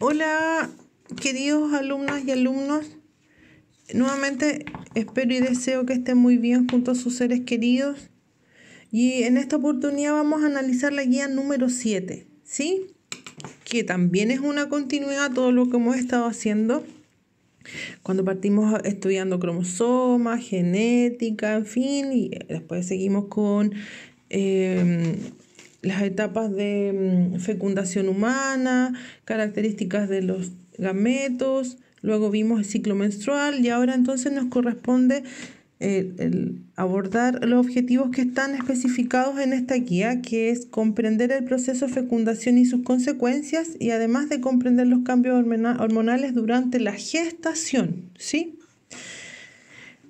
Hola, queridos alumnas y alumnos. Nuevamente espero y deseo que estén muy bien junto a sus seres queridos. Y en esta oportunidad vamos a analizar la guía número 7, ¿sí? Que también es una continuidad a todo lo que hemos estado haciendo. Cuando partimos estudiando cromosomas, genética, en fin, y después seguimos con eh, las etapas de mm, fecundación humana, características de los gametos, luego vimos el ciclo menstrual y ahora entonces nos corresponde eh, abordar los objetivos que están especificados en esta guía, que es comprender el proceso de fecundación y sus consecuencias y además de comprender los cambios hormonales durante la gestación, ¿sí?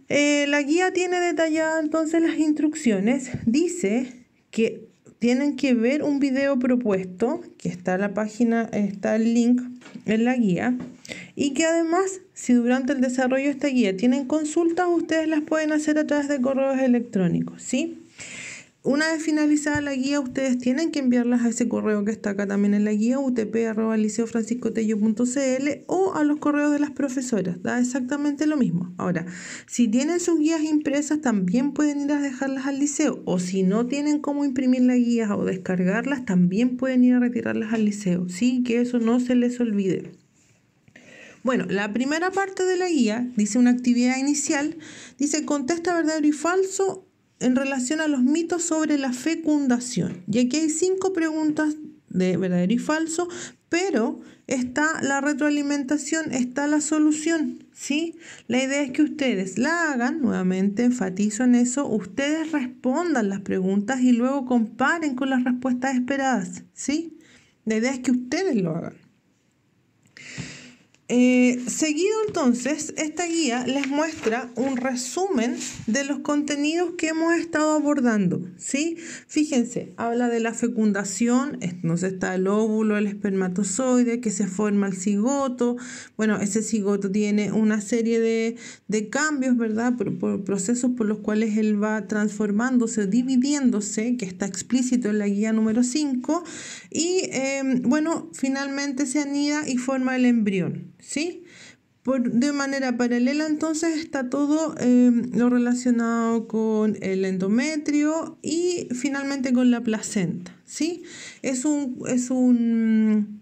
Eh, la guía tiene detalladas entonces las instrucciones, dice que tienen que ver un video propuesto, que está en la página, está el link en la guía, y que además, si durante el desarrollo de esta guía tienen consultas, ustedes las pueden hacer a través de correos electrónicos, ¿sí? Una vez finalizada la guía, ustedes tienen que enviarlas a ese correo que está acá también en la guía, utp.liceofranciscotello.cl o a los correos de las profesoras. Da exactamente lo mismo. Ahora, si tienen sus guías impresas, también pueden ir a dejarlas al liceo. O si no tienen cómo imprimir las guías o descargarlas, también pueden ir a retirarlas al liceo. Sí, que eso no se les olvide. Bueno, la primera parte de la guía dice una actividad inicial, dice contesta verdadero y falso en relación a los mitos sobre la fecundación. Y aquí hay cinco preguntas de verdadero y falso, pero está la retroalimentación, está la solución, ¿sí? La idea es que ustedes la hagan, nuevamente enfatizo en eso, ustedes respondan las preguntas y luego comparen con las respuestas esperadas, ¿sí? La idea es que ustedes lo hagan. Eh, seguido entonces, esta guía les muestra un resumen de los contenidos que hemos estado abordando, ¿sí? Fíjense, habla de la fecundación, entonces está el óvulo, el espermatozoide, que se forma el cigoto, bueno, ese cigoto tiene una serie de, cambios, ¿verdad? Por, procesos por los cuales él va transformándose, dividiéndose, que está explícito en la guía número 5, y eh, bueno, finalmente se anida y forma el embrión. ¿sí? Por, de manera paralela entonces está todo em, lo relacionado con el endometrio y finalmente con la placenta, ¿sí? Es un, es un,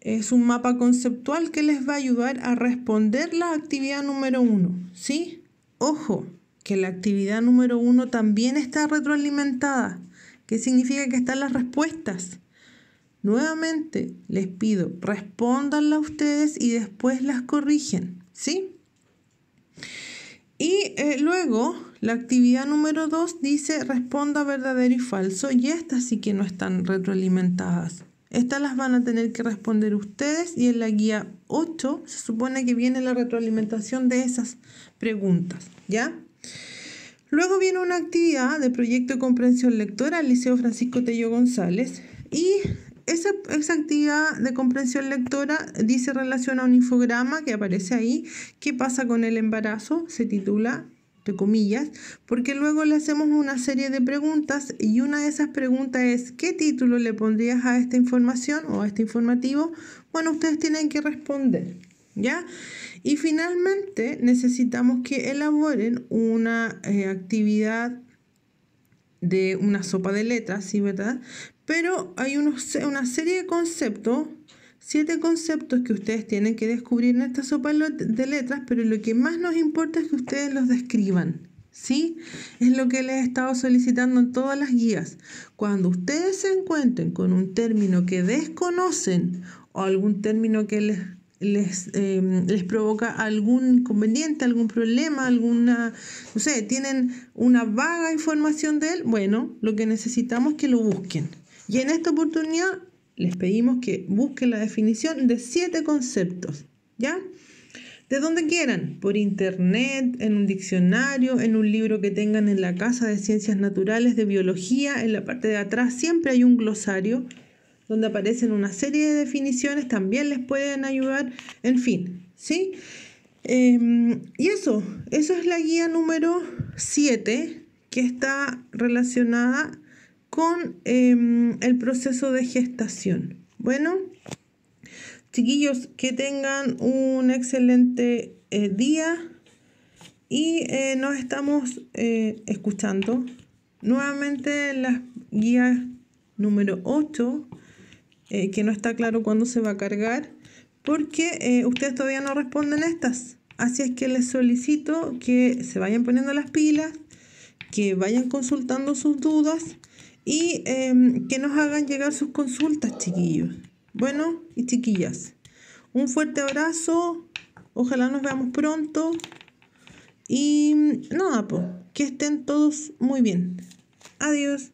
es un mapa conceptual que les va a ayudar a responder la actividad número uno, ¿sí? Ojo, que la actividad número uno también está retroalimentada, que significa que están las respuestas. Nuevamente les pido, respóndanla ustedes y después las corrigen, ¿sí? Y eh, luego, la actividad número 2 dice responda verdadero y falso y estas sí que no están retroalimentadas. Estas las van a tener que responder ustedes y en la guía 8 se supone que viene la retroalimentación de esas preguntas, ¿ya? Luego viene una actividad de proyecto de comprensión lectora al Liceo Francisco Tello González y esa, actividad de comprensión lectora dice relación a un infograma que aparece ahí, ¿qué pasa con el embarazo? Se titula entre comillas, porque luego le hacemos una serie de preguntas y una de esas preguntas es ¿qué título le pondrías a esta información o a este informativo? Bueno, ustedes tienen que responder, ¿ya? Y finalmente necesitamos que elaboren una eh, actividad de una sopa de letras, ¿sí, verdad? Pero hay una serie de conceptos, siete conceptos que ustedes tienen que descubrir en esta sopa de letras, pero lo que más nos importa es que ustedes los describan, ¿sí? Es lo que les he estado solicitando en todas las guías. Cuando ustedes se encuentren con un término que desconocen o algún término que les les, em, les provoca algún inconveniente, algún problema, alguna, no sé, tienen una vaga información de él, bueno, lo que necesitamos es que lo busquen. Y en esta oportunidad les pedimos que busquen la definición de siete conceptos, ¿ya? De donde quieran, por internet, en un diccionario, en un libro que tengan en la Casa de Ciencias Naturales de Biología, en la parte de atrás siempre hay un glosario donde aparecen una serie de definiciones, también les pueden ayudar, en fin, ¿sí? Em, y eso, eso es la guía número 7 que está relacionada con em, el proceso de gestación. Bueno, chiquillos, que tengan un excelente eh, día y eh, nos estamos eh, escuchando nuevamente en las guías número 8 eh, que no está claro cuándo se va a cargar, porque eh, ustedes todavía no responden estas. Así es que les solicito que se vayan poniendo las pilas, que vayan consultando sus dudas y em, que nos hagan llegar sus consultas, chiquillos. Bueno, y chiquillas, un fuerte abrazo, ojalá nos veamos pronto y nada, pues, que estén todos muy bien. Adiós.